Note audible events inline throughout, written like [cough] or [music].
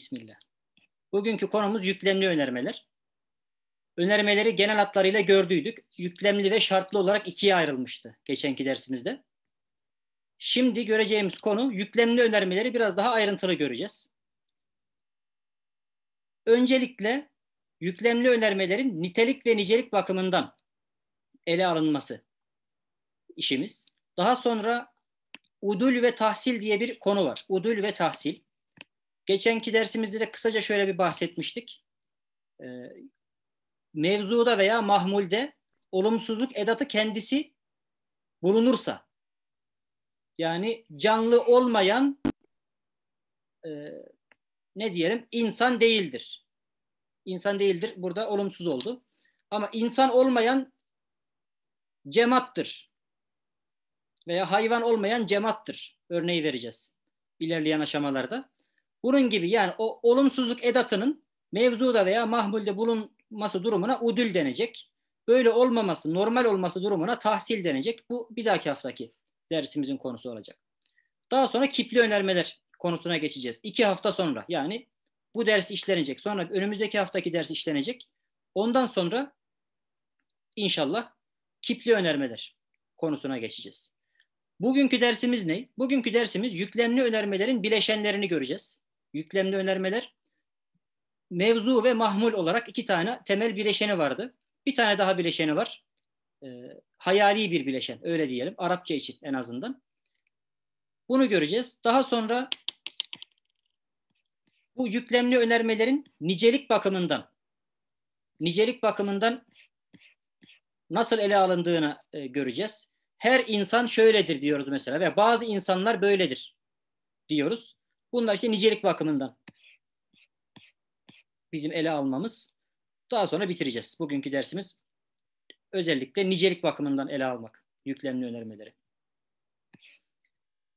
Bismillah. Bugünkü konumuz yüklemli önermeler. Önermeleri genel hatlarıyla gördüydük. Yüklemli ve şartlı olarak ikiye ayrılmıştı geçenki dersimizde. Şimdi göreceğimiz konu yüklemli önermeleri biraz daha ayrıntılı göreceğiz. Öncelikle yüklemli önermelerin nitelik ve nicelik bakımından ele alınması işimiz. Daha sonra udul ve tahsil diye bir konu var. Udul ve tahsil. Geçenki dersimizde de kısaca şöyle bir bahsetmiştik. E, mevzuda veya mahmulde olumsuzluk edatı kendisi bulunursa yani canlı olmayan e, ne diyelim insan değildir. İnsan değildir. Burada olumsuz oldu. Ama insan olmayan cemattır. Veya hayvan olmayan cemattır. Örneği vereceğiz ilerleyen aşamalarda. Bunun gibi yani o olumsuzluk edatının mevzuda veya mahmulde bulunması durumuna udül denecek. Böyle olmaması, normal olması durumuna tahsil denecek. Bu bir dahaki haftaki dersimizin konusu olacak. Daha sonra kipli önermeler konusuna geçeceğiz. İki hafta sonra yani bu ders işlenecek. Sonra önümüzdeki haftaki ders işlenecek. Ondan sonra inşallah kipli önermeler konusuna geçeceğiz. Bugünkü dersimiz ne? Bugünkü dersimiz yüklemli önermelerin bileşenlerini göreceğiz. Yüklemli önermeler mevzu ve mahmul olarak iki tane temel bileşeni vardı. Bir tane daha bileşeni var. E, hayali bir bileşen öyle diyelim. Arapça için en azından. Bunu göreceğiz. Daha sonra bu yüklemli önermelerin nicelik bakımından nicelik bakımından nasıl ele alındığını e, göreceğiz. Her insan şöyledir diyoruz mesela ve bazı insanlar böyledir diyoruz. Bunlar işte nicelik bakımından bizim ele almamız. Daha sonra bitireceğiz. Bugünkü dersimiz özellikle nicelik bakımından ele almak. Yüklemli önermeleri.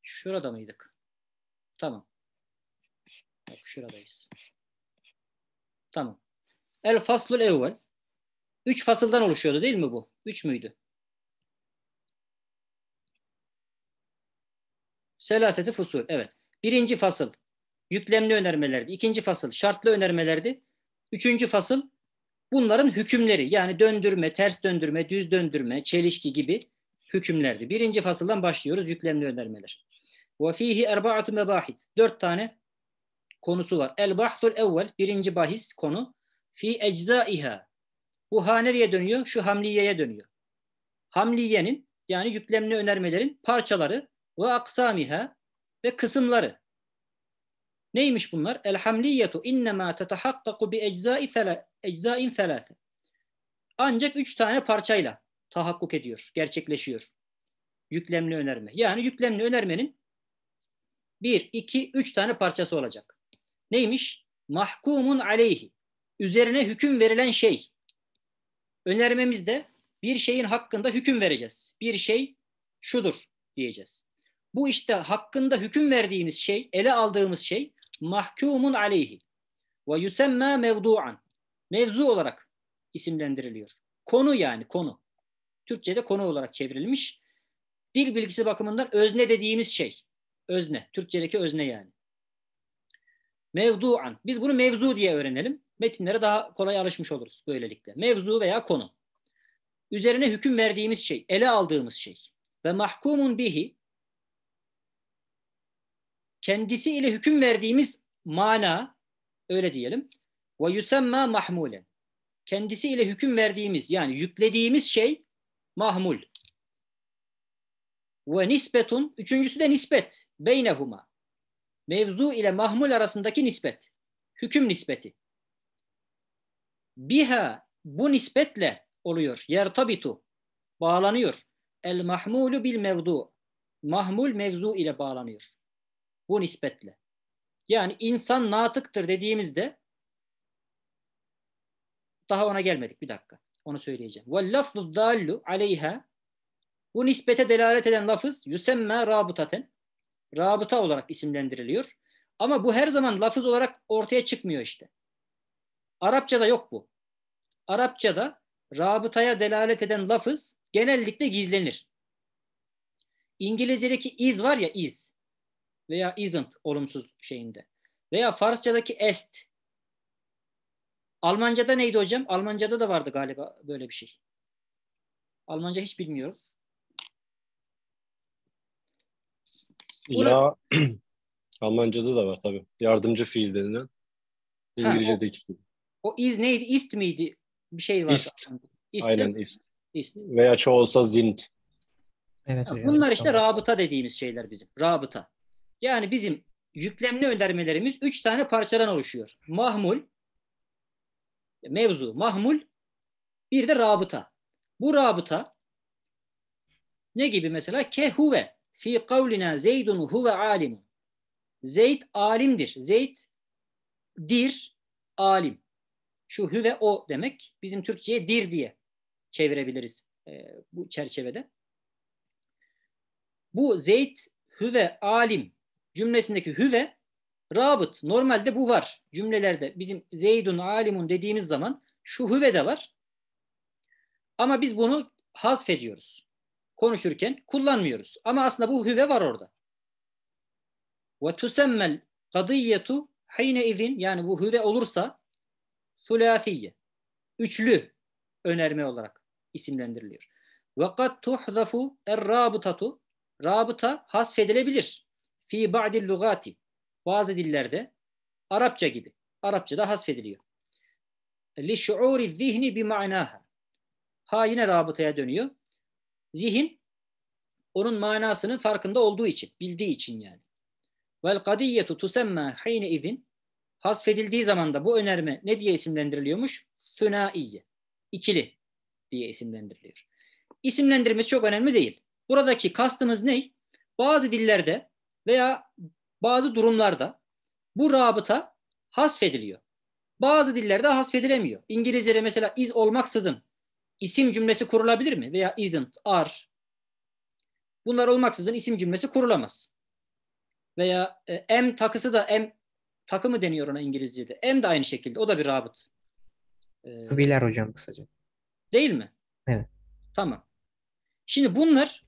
Şurada mıydık? Tamam. Bak şuradayız. Tamam. El faslul evvel. Üç fasıldan oluşuyordu değil mi bu? Üç müydü? Selaseti fusul. Evet. Birinci fasıl yüklemli önermelerdi. İkinci fasıl şartlı önermelerdi. Üçüncü fasıl bunların hükümleri yani döndürme, ters döndürme, düz döndürme, çelişki gibi hükümlerdi. Birinci fasıldan başlıyoruz yüklemli önermeler. Ve fihi erba'atu mebahis. Dört tane konusu var. El evvel birinci bahis konu. Fi eczaiha. Bu ha nereye dönüyor? Şu hamliyeye dönüyor. Hamliyenin yani yüklemli önermelerin parçaları ve aksamiha ve kısımları. Neymiş bunlar? Elhamliyetu innema tetahakkaku bi eczai eczain thelâfe. Ancak üç tane parçayla tahakkuk ediyor, gerçekleşiyor. Yüklemli önerme. Yani yüklemli önermenin bir, iki, üç tane parçası olacak. Neymiş? Mahkumun aleyhi. Üzerine hüküm verilen şey. Önermemizde bir şeyin hakkında hüküm vereceğiz. Bir şey şudur diyeceğiz. Bu işte hakkında hüküm verdiğimiz şey, ele aldığımız şey mahkumun aleyhi ve yusemma mevduan. Mevzu olarak isimlendiriliyor. Konu yani konu. Türkçe'de konu olarak çevrilmiş. Dil bilgisi bakımından özne dediğimiz şey. Özne. Türkçedeki özne yani. Mevduan. Biz bunu mevzu diye öğrenelim. Metinlere daha kolay alışmış oluruz böylelikle. Mevzu veya konu. Üzerine hüküm verdiğimiz şey, ele aldığımız şey. Ve mahkumun bihi kendisi ile hüküm verdiğimiz mana öyle diyelim. Ve yusemma mahmulen. Kendisi ile hüküm verdiğimiz yani yüklediğimiz şey mahmul. Ve nisbetun Üçüncüsü de nispet. Beynehuma. Mevzu ile mahmul arasındaki nispet. Hüküm nispeti. Biha bu nispetle oluyor. Yertabitu. Bağlanıyor. El mahmulu bil mevdu. Mahmul mevzu ile bağlanıyor bu nispetle. Yani insan natıktır dediğimizde daha ona gelmedik bir dakika. Onu söyleyeceğim. Ve lafzu dallu aleyha bu nispete delalet eden lafız yüsemme rabıtaten rabıta olarak isimlendiriliyor. Ama bu her zaman lafız olarak ortaya çıkmıyor işte. Arapçada yok bu. Arapçada rabıtaya delalet eden lafız genellikle gizlenir. İngilizce'deki iz var ya iz veya isn't olumsuz şeyinde. Veya Farsçadaki est. Almanca'da neydi hocam? Almanca'da da vardı galiba böyle bir şey. Almanca hiç bilmiyorum. Ya [clears throat] Almanca'da da var tabii. Yardımcı fiil denilen. İngilizce'deki gibi. O is neydi? Ist miydi? Bir şey vardı. Ist. ist Aynen ist. ist. Veya çoğu olsa zint. Evet, yani bunlar işte tamam. rabıta dediğimiz şeyler bizim. Rabıta. Yani bizim yüklemli önermelerimiz üç tane parçadan oluşuyor. Mahmul, e, mevzu, mahmul, bir de rabıta. Bu rabıta ne gibi mesela? Kehuve fi kavlina zeydun huve alim. Zeyd alimdir. Zeyd dir alim. Şu hüve o demek. Bizim Türkçe'ye dir diye çevirebiliriz e, bu çerçevede. Bu Zeyd hüve alim cümlesindeki hüve rabıt. Normalde bu var cümlelerde. Bizim zeydun alimun dediğimiz zaman şu hüve de var. Ama biz bunu hasfediyoruz Konuşurken kullanmıyoruz. Ama aslında bu hüve var orada. Ve tusemmel kadiyyetu hayne izin yani bu hüve olursa sulasiye üçlü önerme olarak isimlendiriliyor. Ve kad tuhzafu er rabıtatu rabıta hasfedilebilir fi ba'dil lugati bazı dillerde Arapça gibi. Arapçada hasfediliyor. Li şuuri zihni bi ma'naha. Ha yine rabıtaya dönüyor. Zihin onun manasının farkında olduğu için, bildiği için yani. Vel kadiyetu tusemma hine izin hasfedildiği zaman da bu önerme ne diye isimlendiriliyormuş? Sünaiye. İkili diye isimlendiriliyor. İsimlendirmesi çok önemli değil. Buradaki kastımız ne? Bazı dillerde veya bazı durumlarda bu rabıta hasfediliyor. Bazı dillerde hasfedilemiyor. İngilizce'de mesela is olmaksızın isim cümlesi kurulabilir mi? Veya isn't, are. Bunlar olmaksızın isim cümlesi kurulamaz. Veya e, am takısı da m takı mı deniyor ona İngilizce'de? M de aynı şekilde. O da bir rabıt. Ee, Kıbiler hocam kısaca. Değil mi? Evet. Tamam. Şimdi bunlar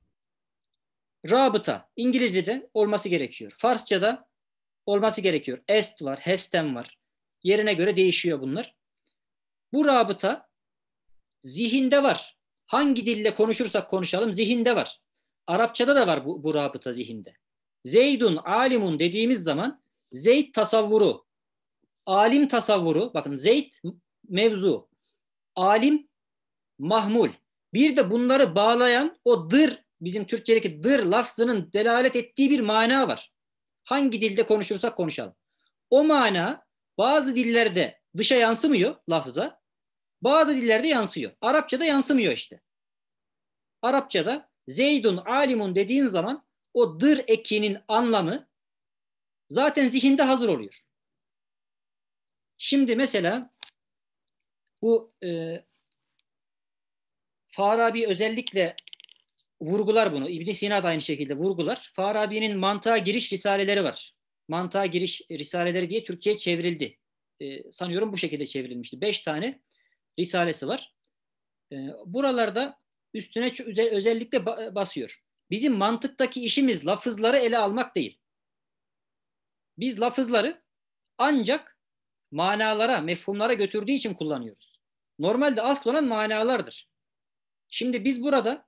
Rabıta İngilizce'de olması gerekiyor. Farsça'da olması gerekiyor. Est var, hestem var. Yerine göre değişiyor bunlar. Bu rabıta zihinde var. Hangi dille konuşursak konuşalım zihinde var. Arapçada da var bu, bu rabıta zihinde. Zeydun, alimun dediğimiz zaman zeyt tasavvuru, alim tasavvuru, bakın zeyt mevzu, alim mahmul. Bir de bunları bağlayan o dır bizim Türkçedeki dır lafzının delalet ettiği bir mana var. Hangi dilde konuşursak konuşalım. O mana bazı dillerde dışa yansımıyor lafıza, Bazı dillerde yansıyor. Arapçada yansımıyor işte. Arapçada Zeydun alimun dediğin zaman o dır ekinin anlamı zaten zihinde hazır oluyor. Şimdi mesela bu e, Farabi özellikle vurgular bunu. İbn Sina da aynı şekilde vurgular. Farabi'nin mantığa giriş risaleleri var. Mantığa giriş risaleleri diye Türkçe'ye çevrildi. E, sanıyorum bu şekilde çevrilmişti. Beş tane risalesi var. E, buralarda üstüne özellikle basıyor. Bizim mantıktaki işimiz lafızları ele almak değil. Biz lafızları ancak manalara, mefhumlara götürdüğü için kullanıyoruz. Normalde asıl olan manalardır. Şimdi biz burada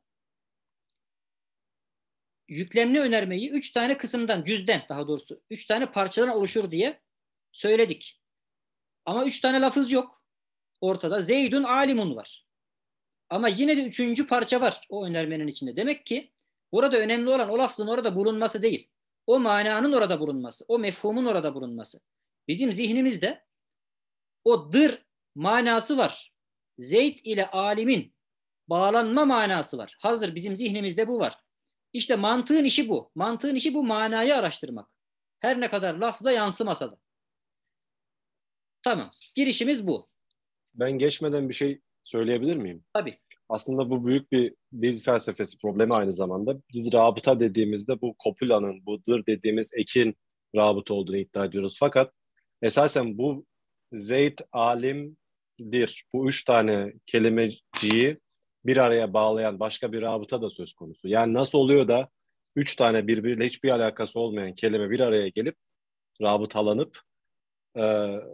yüklemli önermeyi üç tane kısımdan, cüzden daha doğrusu, üç tane parçadan oluşur diye söyledik. Ama üç tane lafız yok ortada. Zeydun alimun var. Ama yine de üçüncü parça var o önermenin içinde. Demek ki burada önemli olan o lafzın orada bulunması değil. O mananın orada bulunması, o mefhumun orada bulunması. Bizim zihnimizde o dır manası var. Zeyd ile alimin bağlanma manası var. Hazır bizim zihnimizde bu var. İşte mantığın işi bu. Mantığın işi bu manayı araştırmak. Her ne kadar lafza yansımasa da. Tamam. Girişimiz bu. Ben geçmeden bir şey söyleyebilir miyim? Tabii. Aslında bu büyük bir dil felsefesi problemi aynı zamanda. Biz rabıta dediğimizde bu kopulanın, bu dır dediğimiz ekin rabıta olduğunu iddia ediyoruz. Fakat esasen bu zeyt, alimdir. bu üç tane kelimeciyi bir araya bağlayan başka bir rabıta da söz konusu. Yani nasıl oluyor da üç tane birbiriyle hiçbir alakası olmayan kelime bir araya gelip rabıtalanıp e,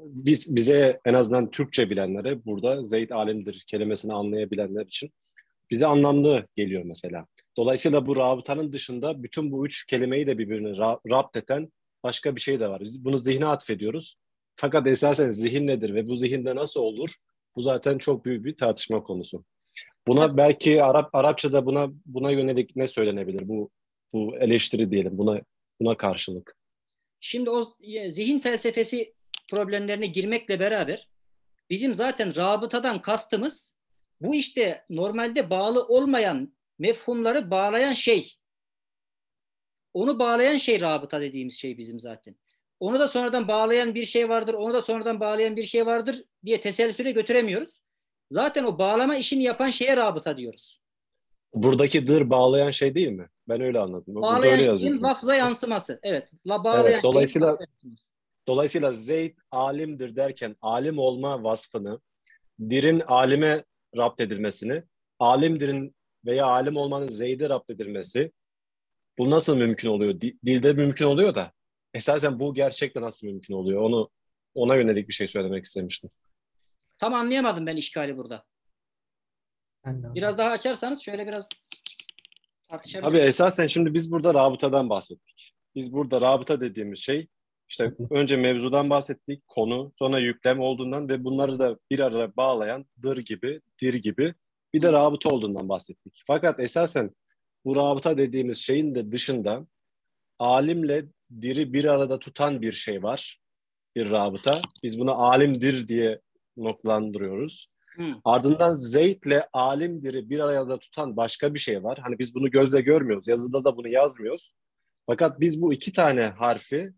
biz bize en azından Türkçe bilenlere burada Zeyd alimdir kelimesini anlayabilenler için bize anlamlı geliyor mesela. Dolayısıyla bu rabıtanın dışında bütün bu üç kelimeyi de birbirine ra- rapt eden başka bir şey de var. Biz bunu zihne atfediyoruz. Fakat esasen zihin nedir ve bu zihinde nasıl olur? Bu zaten çok büyük bir tartışma konusu. Buna belki Arap Arapçada buna buna yönelik ne söylenebilir bu bu eleştiri diyelim buna buna karşılık. Şimdi o zihin felsefesi problemlerine girmekle beraber bizim zaten rabıtadan kastımız bu işte normalde bağlı olmayan mefhumları bağlayan şey. Onu bağlayan şey rabıta dediğimiz şey bizim zaten. Onu da sonradan bağlayan bir şey vardır, onu da sonradan bağlayan bir şey vardır diye teselsüle götüremiyoruz. Zaten o bağlama işini yapan şeye rabıta diyoruz. Buradaki dır bağlayan şey değil mi? Ben öyle anladım. Bağlayan öyle şeyin lafza yansıması. Evet. La bağlayan evet, dolayısıyla dolayısıyla zeyt alimdir derken alim olma vasfını dirin alime rapt edilmesini, alimdirin veya alim olmanın Zeyd'e rapt edilmesi bu nasıl mümkün oluyor? Dilde mümkün oluyor da esasen bu gerçekten nasıl mümkün oluyor? Onu ona yönelik bir şey söylemek istemiştim. Tam anlayamadım ben işgali burada. biraz daha açarsanız şöyle biraz tartışabiliriz. Tabii esasen şimdi biz burada rabıtadan bahsettik. Biz burada rabıta dediğimiz şey işte önce mevzudan bahsettik, konu, sonra yüklem olduğundan ve bunları da bir arada bağlayan dır gibi, dir gibi bir de rabıta olduğundan bahsettik. Fakat esasen bu rabıta dediğimiz şeyin de dışında alimle diri bir arada tutan bir şey var. Bir rabıta. Biz buna alimdir diye noktalandırıyoruz. Hı. Ardından zeytle alimdiri bir arada tutan başka bir şey var. Hani biz bunu gözle görmüyoruz. Yazıda da bunu yazmıyoruz. Fakat biz bu iki tane harfi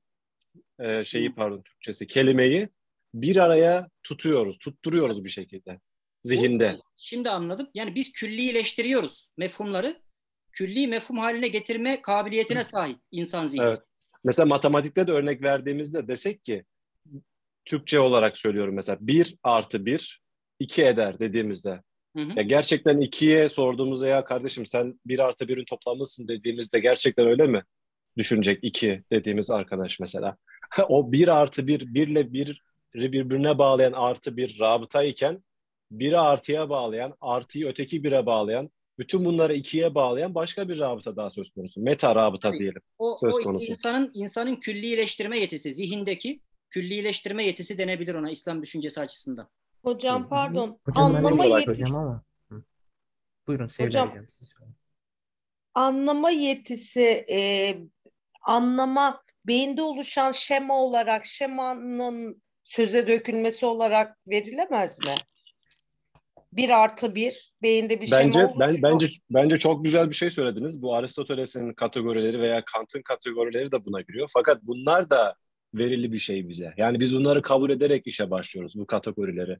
e, şeyi Hı. pardon Türkçesi kelimeyi bir araya tutuyoruz, tutturuyoruz bir şekilde zihinde. Şimdi anladım. Yani biz küllileştiriyoruz mefhumları. Külli mefhum haline getirme kabiliyetine sahip insan zihni. Evet. Mesela matematikte de örnek verdiğimizde desek ki Türkçe olarak söylüyorum mesela 1 artı 1 2 eder dediğimizde Hı hı. Ya gerçekten ikiye sorduğumuzda ya kardeşim sen bir artı birin toplamısın dediğimizde gerçekten öyle mi düşünecek iki dediğimiz arkadaş mesela. [laughs] o bir artı bir, birle bir birbirine bağlayan artı bir iken biri artıya bağlayan, artıyı öteki bire bağlayan, bütün bunları ikiye bağlayan başka bir rabıta daha söz konusu. Meta rabıta yani, diyelim o, söz o konusu. insanın, insanın küllileştirme yetisi, zihindeki küllileştirme yetisi denebilir ona İslam düşüncesi açısından. Hocam pardon. Hocam, anlama yetisi. Buyurun hocam. anlama yetisi e, anlama beyinde oluşan şema olarak şemanın söze dökülmesi olarak verilemez mi? Bir artı bir beyinde bir bence, şema ben, bence, bence çok güzel bir şey söylediniz. Bu Aristoteles'in kategorileri veya Kant'ın kategorileri de buna giriyor. Fakat bunlar da verili bir şey bize. Yani biz bunları kabul ederek işe başlıyoruz bu kategorileri.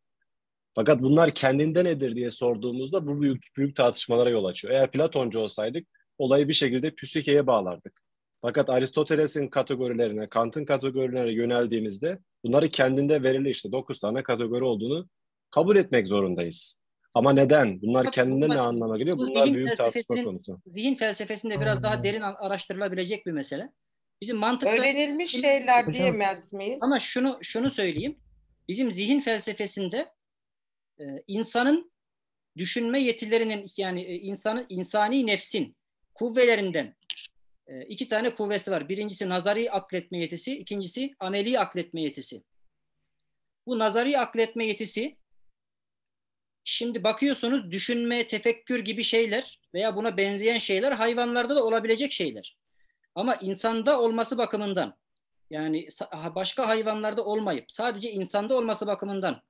Fakat bunlar kendinde nedir diye sorduğumuzda bu büyük büyük tartışmalara yol açıyor. Eğer Platoncu olsaydık olayı bir şekilde psikeye bağlardık. Fakat Aristoteles'in kategorilerine, Kant'ın kategorilerine yöneldiğimizde bunları kendinde verili işte dokuz tane kategori olduğunu kabul etmek zorundayız. Ama neden? Bunlar Tabii kendine bunlar, ne anlama geliyor? Bunlar büyük tartışma konusu. Zihin felsefesinde biraz daha hmm. derin araştırılabilecek bir mesele. Bizim mantıkta öğrenilmiş şeyler hocam, diyemez miyiz? Ama şunu şunu söyleyeyim. Bizim zihin felsefesinde e, insanın düşünme yetilerinin yani e, insanın insani nefsin kuvvelerinden e, iki tane kuvvesi var. Birincisi nazari akletme yetisi, ikincisi ameli akletme yetisi. Bu nazari akletme yetisi şimdi bakıyorsunuz düşünme, tefekkür gibi şeyler veya buna benzeyen şeyler hayvanlarda da olabilecek şeyler. Ama insanda olması bakımından yani başka hayvanlarda olmayıp sadece insanda olması bakımından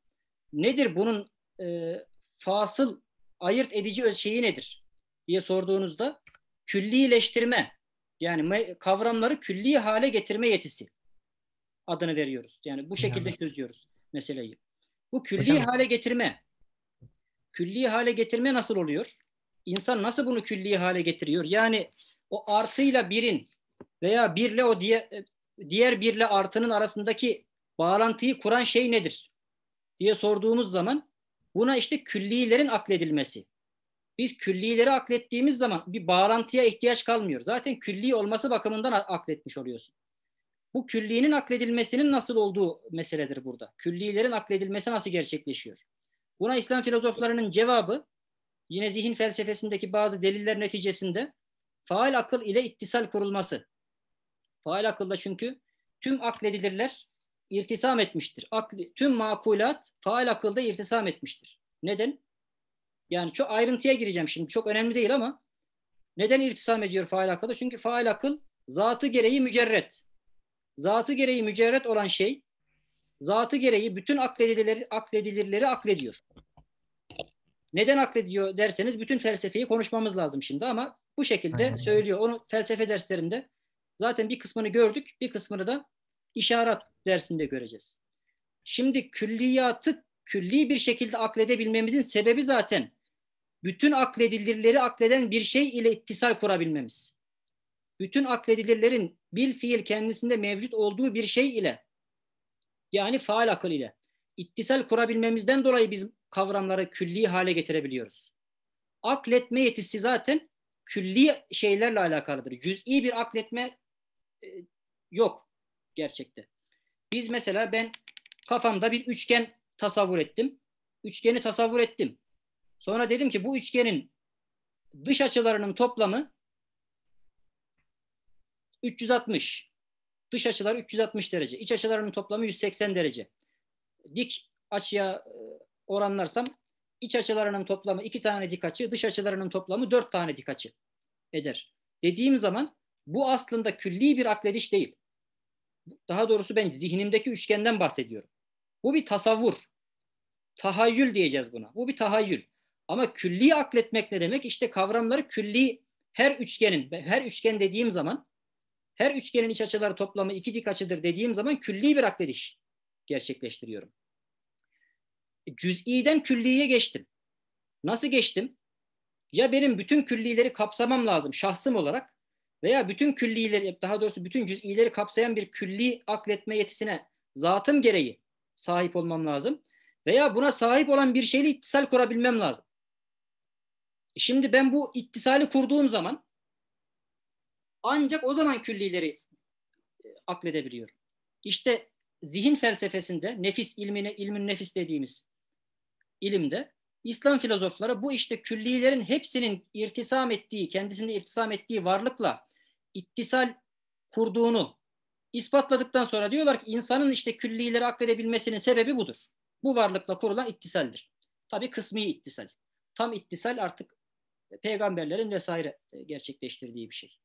nedir bunun e, fasıl ayırt edici şeyi nedir diye sorduğunuzda küllileştirme yani kavramları külli hale getirme yetisi adını veriyoruz. Yani bu şekilde yani. çözüyoruz meseleyi. Bu külli Hocam. hale getirme. Külli hale getirme nasıl oluyor? İnsan nasıl bunu külli hale getiriyor? Yani o artıyla birin veya birle o diğer, diğer birle artının arasındaki bağlantıyı kuran şey nedir diye sorduğumuz zaman buna işte küllilerin akledilmesi. Biz küllileri aklettiğimiz zaman bir bağlantıya ihtiyaç kalmıyor. Zaten külli olması bakımından akletmiş oluyorsun. Bu küllinin akledilmesinin nasıl olduğu meseledir burada. Küllilerin akledilmesi nasıl gerçekleşiyor? Buna İslam filozoflarının cevabı yine zihin felsefesindeki bazı deliller neticesinde faal akıl ile ittisal kurulması. Faal akılda çünkü tüm akledilirler irtisam etmiştir. Akli, tüm makulat faal akılda irtisam etmiştir. Neden? Yani çok ayrıntıya gireceğim şimdi. Çok önemli değil ama neden irtisam ediyor faal akılda? Çünkü faal akıl zatı gereği mücerret. Zatı gereği mücerret olan şey zatı gereği bütün akledilirleri, akledilirleri aklediyor. Neden aklediyor derseniz bütün felsefeyi konuşmamız lazım şimdi ama bu şekilde hı söylüyor. Onu felsefe derslerinde zaten bir kısmını gördük, bir kısmını da işaret dersinde göreceğiz. Şimdi külliyatı külli bir şekilde akledebilmemizin sebebi zaten bütün akledilirleri akleden bir şey ile ittisal kurabilmemiz. Bütün akledilirlerin bil fiil kendisinde mevcut olduğu bir şey ile yani faal akıl ile ittisal kurabilmemizden dolayı biz kavramları külli hale getirebiliyoruz. Akletme yetisi zaten külli şeylerle alakalıdır. Cüz'i bir akletme e, yok gerçekte. Biz mesela ben kafamda bir üçgen tasavvur ettim. Üçgeni tasavvur ettim. Sonra dedim ki bu üçgenin dış açılarının toplamı 360. Dış açılar 360 derece. İç açılarının toplamı 180 derece. Dik açıya e, oranlarsam iç açılarının toplamı iki tane dik açı, dış açılarının toplamı dört tane dik açı eder. Dediğim zaman bu aslında külli bir aklediş değil. Daha doğrusu ben zihnimdeki üçgenden bahsediyorum. Bu bir tasavvur. Tahayyül diyeceğiz buna. Bu bir tahayyül. Ama külli akletmek ne demek? İşte kavramları külli her üçgenin, her üçgen dediğim zaman her üçgenin iç açıları toplamı iki dik açıdır dediğim zaman külli bir aklediş gerçekleştiriyorum. E, cüz'iden külliye geçtim. Nasıl geçtim? Ya benim bütün küllileri kapsamam lazım şahsım olarak veya bütün küllileri daha doğrusu bütün cüz'ileri kapsayan bir külli akletme yetisine zatım gereği sahip olmam lazım veya buna sahip olan bir şeyle ittisal kurabilmem lazım. E, şimdi ben bu ittisali kurduğum zaman ancak o zaman küllileri e, akledebiliyorum. İşte zihin felsefesinde nefis ilmine ilmin nefis dediğimiz ilimde İslam filozofları bu işte küllilerin hepsinin irtisam ettiği, kendisinde irtisam ettiği varlıkla ittisal kurduğunu ispatladıktan sonra diyorlar ki insanın işte küllileri akledebilmesinin sebebi budur. Bu varlıkla kurulan ittisaldir. Tabi kısmi ittisal. Tam ittisal artık peygamberlerin vesaire gerçekleştirdiği bir şey.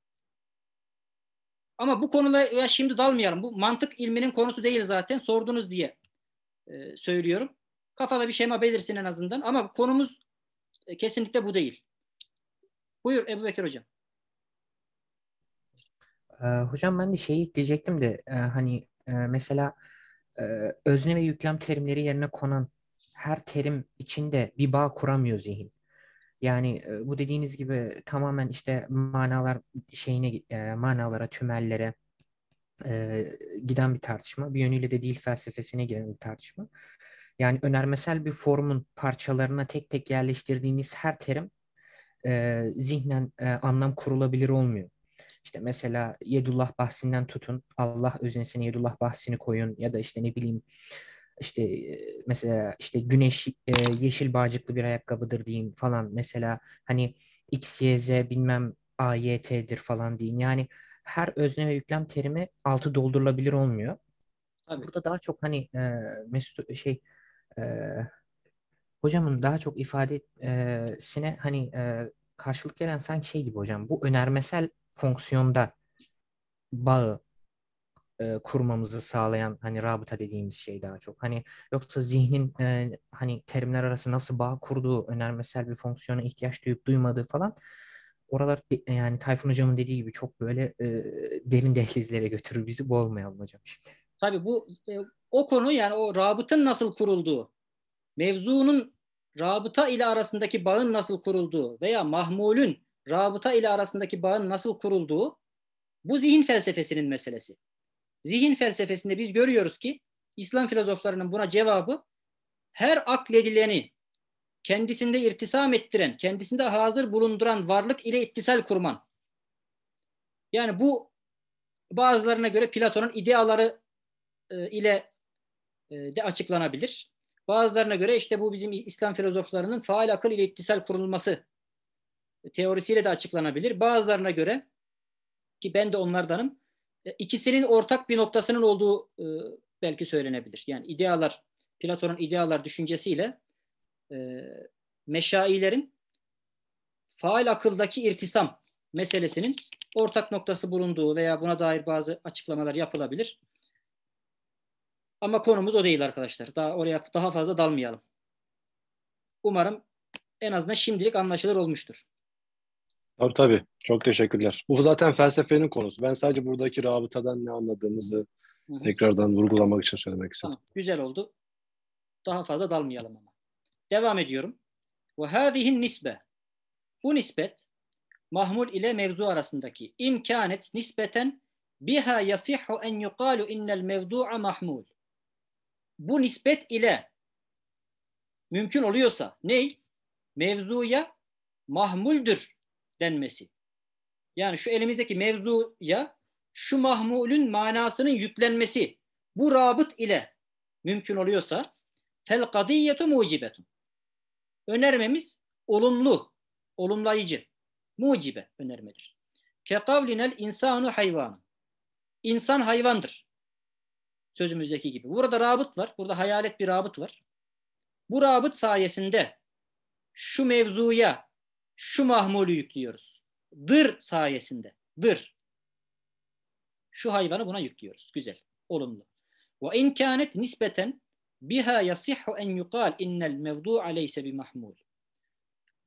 Ama bu konuya şimdi dalmayalım. Bu mantık ilminin konusu değil zaten. Sordunuz diye e, söylüyorum. Kafada bir şema belirsin en azından ama konumuz e, kesinlikle bu değil. Buyur Ebu Bekir Hocam. Ee, hocam ben de şeyi diyecektim de e, hani e, mesela özne ve yüklem terimleri yerine konan her terim içinde bir bağ kuramıyor zihin. Yani bu dediğiniz gibi tamamen işte manalar şeyine manalara, tümellere giden bir tartışma. Bir yönüyle de dil felsefesine giren bir tartışma. Yani önermesel bir formun parçalarına tek tek yerleştirdiğiniz her terim e, zihnen e, anlam kurulabilir olmuyor. İşte mesela Yedullah bahsinden tutun, Allah öznesine Yedullah bahsini koyun ya da işte ne bileyim işte e, mesela işte güneş e, yeşil bağcıklı bir ayakkabıdır deyin falan. Mesela hani X, Y, Z bilmem A, Y, T'dir falan deyin. Yani her özne ve yüklem terimi altı doldurulabilir olmuyor. Tabii. Burada daha çok hani e, Mesut şey e, hocamın daha çok ifadesine hani e, karşılık gelen sanki şey gibi hocam bu önermesel fonksiyonda bağı e, kurmamızı sağlayan hani rabıta dediğimiz şey daha çok. Hani yoksa zihnin e, hani terimler arası nasıl bağ kurduğu, önermesel bir fonksiyona ihtiyaç duyup duymadığı falan oralar e, yani Tayfun hocamın dediği gibi çok böyle e, derin dehlizlere götürür bizi. Bu hocam şimdi. Tabi bu e, o konu yani o rabıtın nasıl kurulduğu, mevzunun rabıta ile arasındaki bağın nasıl kurulduğu veya mahmulün rabıta ile arasındaki bağın nasıl kurulduğu bu zihin felsefesinin meselesi. Zihin felsefesinde biz görüyoruz ki İslam filozoflarının buna cevabı her akledileni kendisinde irtisam ettiren, kendisinde hazır bulunduran varlık ile ittisal kurman. Yani bu bazılarına göre Platon'un ideaları e, ile e, de açıklanabilir. Bazılarına göre işte bu bizim İslam filozoflarının faal akıl ile ittisal kurulması teorisiyle de açıklanabilir. Bazılarına göre ki ben de onlardanım e, ikisinin ortak bir noktasının olduğu belki söylenebilir. Yani idealar, Platon'un idealar düşüncesiyle meşailerin faal akıldaki irtisam meselesinin ortak noktası bulunduğu veya buna dair bazı açıklamalar yapılabilir. Ama konumuz o değil arkadaşlar. Daha oraya daha fazla dalmayalım. Umarım en azından şimdilik anlaşılır olmuştur. Tabii tabii. Çok teşekkürler. Bu zaten felsefenin konusu. Ben sadece buradaki rabıtadan ne anladığımızı Hı -hı. tekrardan vurgulamak için söylemek istedim. Tamam, güzel oldu. Daha fazla dalmayalım ama. Devam ediyorum. Ve hâzihin nisbe. Bu nispet mahmul ile mevzu arasındaki imkanet nispeten biha yasihhu en yuqalu innel mevdu'a mahmul bu nispet ile mümkün oluyorsa ney? Mevzuya mahmuldür denmesi. Yani şu elimizdeki mevzuya şu mahmulün manasının yüklenmesi bu rabıt ile mümkün oluyorsa fel kadiyetu mucibetun. Önermemiz olumlu, olumlayıcı, mucibe önermedir. Ke kavlinel insanu hayvan. İnsan hayvandır. Sözümüzdeki gibi. Burada rabıt var. Burada hayalet bir rabıt var. Bu rabıt sayesinde şu mevzuya şu mahmulü yüklüyoruz. Dır sayesinde. Dır. Şu hayvanı buna yüklüyoruz. Güzel. Olumlu. Ve in kânet nispeten biha yasihhu en yukal innel mevdu'a leyse bi mahmul.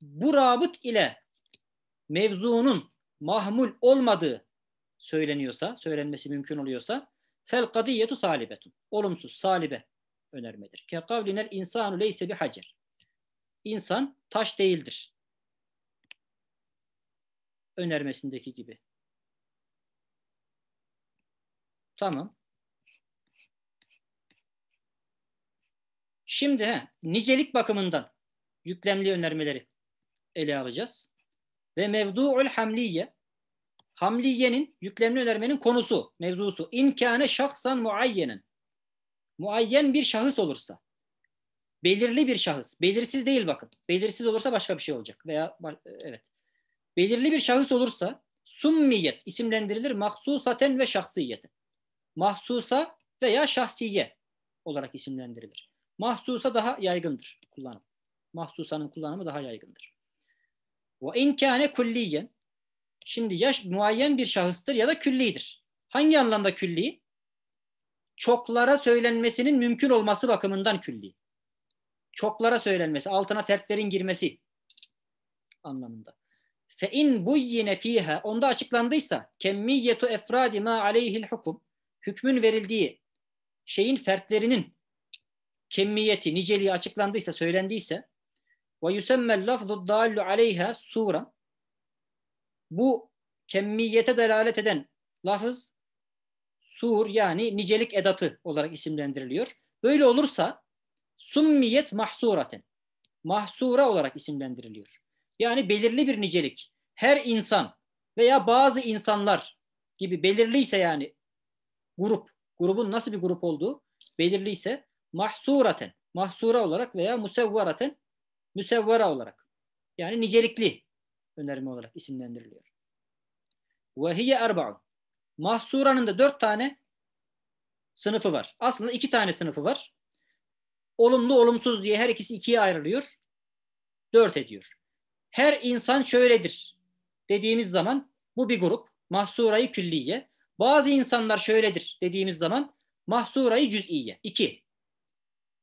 Bu rabıt ile mevzunun mahmul olmadığı söyleniyorsa, söylenmesi mümkün oluyorsa Fel kadiyetu salibetun. Olumsuz, salibe önermedir. Ke kavlinel insanu leyse bi hacer. İnsan taş değildir. Önermesindeki gibi. Tamam. Şimdi he, nicelik bakımından yüklemli önermeleri ele alacağız. Ve mevdu'ul hamliye hamliyenin yüklemli önermenin konusu, mevzusu. İmkane şahsan muayyenin, Muayyen bir şahıs olursa. Belirli bir şahıs. Belirsiz değil bakın. Belirsiz olursa başka bir şey olacak. Veya e, evet. Belirli bir şahıs olursa summiyet isimlendirilir mahsusaten ve şahsiyeten. Mahsusa veya şahsiye olarak isimlendirilir. Mahsusa daha yaygındır kullanım. Mahsusanın kullanımı daha yaygındır. Ve inkâne kulliyen Şimdi yaş muayyen bir şahıstır ya da küllidir. Hangi anlamda külli? Çoklara söylenmesinin mümkün olması bakımından külli. Çoklara söylenmesi, altına fertlerin girmesi anlamında. Fe in bu yine fiha onda açıklandıysa kemmiyetu efradi ma aleyhil hukum hükmün verildiği şeyin fertlerinin kemmiyeti, niceliği açıklandıysa, söylendiyse ve yusemmel lafzu dallu aleyha sura bu kemmiyete delalet eden lafız sur yani nicelik edatı olarak isimlendiriliyor. Böyle olursa summiyet mahsuraten mahsura olarak isimlendiriliyor. Yani belirli bir nicelik. Her insan veya bazı insanlar gibi belirliyse yani grup, grubun nasıl bir grup olduğu belirliyse mahsuraten, mahsura olarak veya musevvaraten, müsevvara olarak. Yani nicelikli önerme olarak isimlendiriliyor. Ve hiye erba'un. Mahsuranın da dört tane sınıfı var. Aslında iki tane sınıfı var. Olumlu olumsuz diye her ikisi ikiye ayrılıyor. Dört ediyor. Her insan şöyledir dediğimiz zaman bu bir grup. Mahsurayı külliye. Bazı insanlar şöyledir dediğimiz zaman mahsurayı cüz'iye. İki.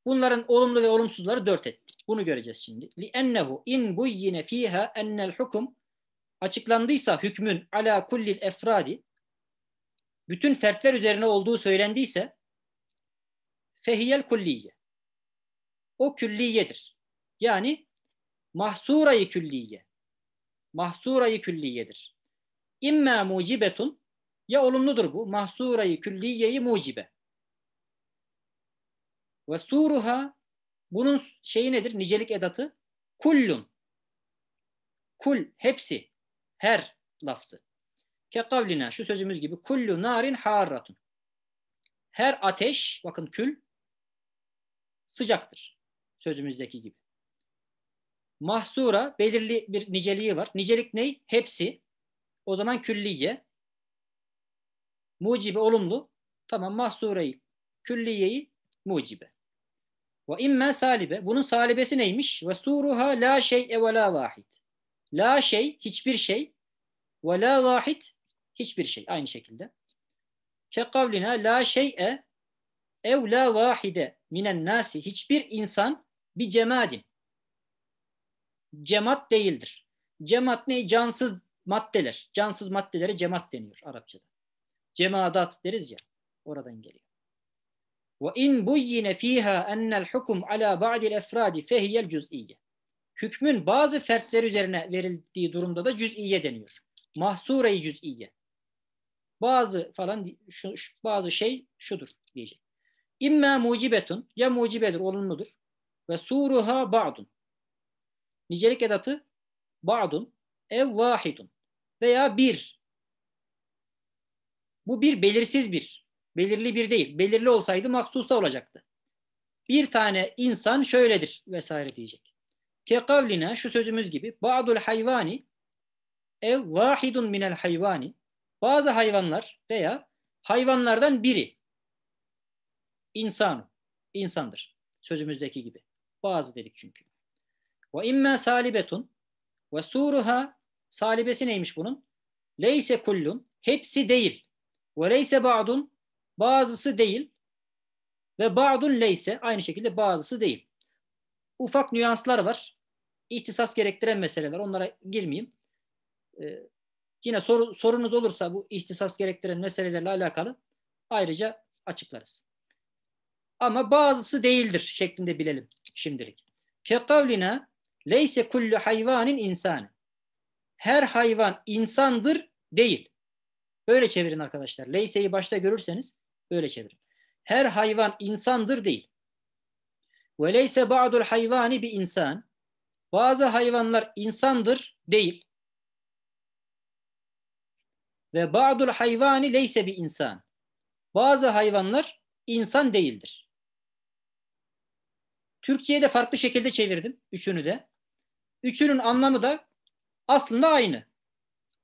Bunların olumlu ve olumsuzları dört ettik. Bunu göreceğiz şimdi. Li ennehu in bu yine fiha ennel hukum açıklandıysa hükmün ala kullil efradi bütün fertler üzerine olduğu söylendiyse fehiyel kulliye o külliyedir. Yani mahsurayı külliye mahsurayı külliyedir. İmma mucibetun ya olumludur bu mahsurayı külliyeyi mucibe ve suruha bunun şeyi nedir? Nicelik edatı kullun. Kul hepsi her lafzı. Ke kavlina şu sözümüz gibi kullu narin harratun. Her ateş bakın kül sıcaktır sözümüzdeki gibi. Mahsura belirli bir niceliği var. Nicelik ne? Hepsi. O zaman külliye. Mucibe olumlu. Tamam mahsureyi, külliyeyi mucibe. Ve imme salibe. Bunun salibesi neymiş? Ve suruha la şey e ve la vahid. La şey, hiçbir şey. Ve la vahid, hiçbir şey. Aynı şekilde. Ke kavlina la şey'e ev la vahide minen nasi. Hiçbir insan bir cemadin. Cemat değildir. Cemat ne? Cansız maddeler. Cansız maddelere cemat deniyor Arapçada. Cemadat deriz ya. Oradan geliyor. Ve in buyyine fiha enel hukum ala ba'dil efradi fehiyel cüz'iyye. Hükmün bazı fertler üzerine verildiği durumda da cüz'iye deniyor. Mahsure-i cüz'iye. Bazı falan şu, şu, bazı şey şudur diyecek. İmme mucibetun ya mucibedir olumludur ve suruha ba'dun. Nicelik edatı ba'dun ev vahidun veya bir. Bu bir belirsiz bir Belirli bir değil. Belirli olsaydı maksusa olacaktı. Bir tane insan şöyledir vesaire diyecek. Ke kavline şu sözümüz gibi ba'dul hayvani ev vahidun minel hayvani bazı hayvanlar veya hayvanlardan biri insan insandır. Sözümüzdeki gibi. Bazı dedik çünkü. Ve imme salibetun ve suruha salibesi neymiş bunun? Leyse kullun hepsi değil. Ve leyse ba'dun Bazısı değil ve ba'dun leyse aynı şekilde bazısı değil. Ufak nüanslar var. İhtisas gerektiren meseleler. Onlara girmeyeyim. Ee, yine soru, sorunuz olursa bu ihtisas gerektiren meselelerle alakalı ayrıca açıklarız. Ama bazısı değildir şeklinde bilelim şimdilik. Ke kavlina leyse kullu hayvanin insanı. Her hayvan insandır değil. Böyle çevirin arkadaşlar. Leyse'yi başta görürseniz Böyle çevirin. Her hayvan insandır değil. Veleyse leyse ba'dul hayvani bir insan. Bazı hayvanlar insandır değil. Ve ba'dul hayvani leyse bir insan. Bazı hayvanlar insan değildir. Türkçe'ye de farklı şekilde çevirdim. Üçünü de. Üçünün anlamı da aslında aynı.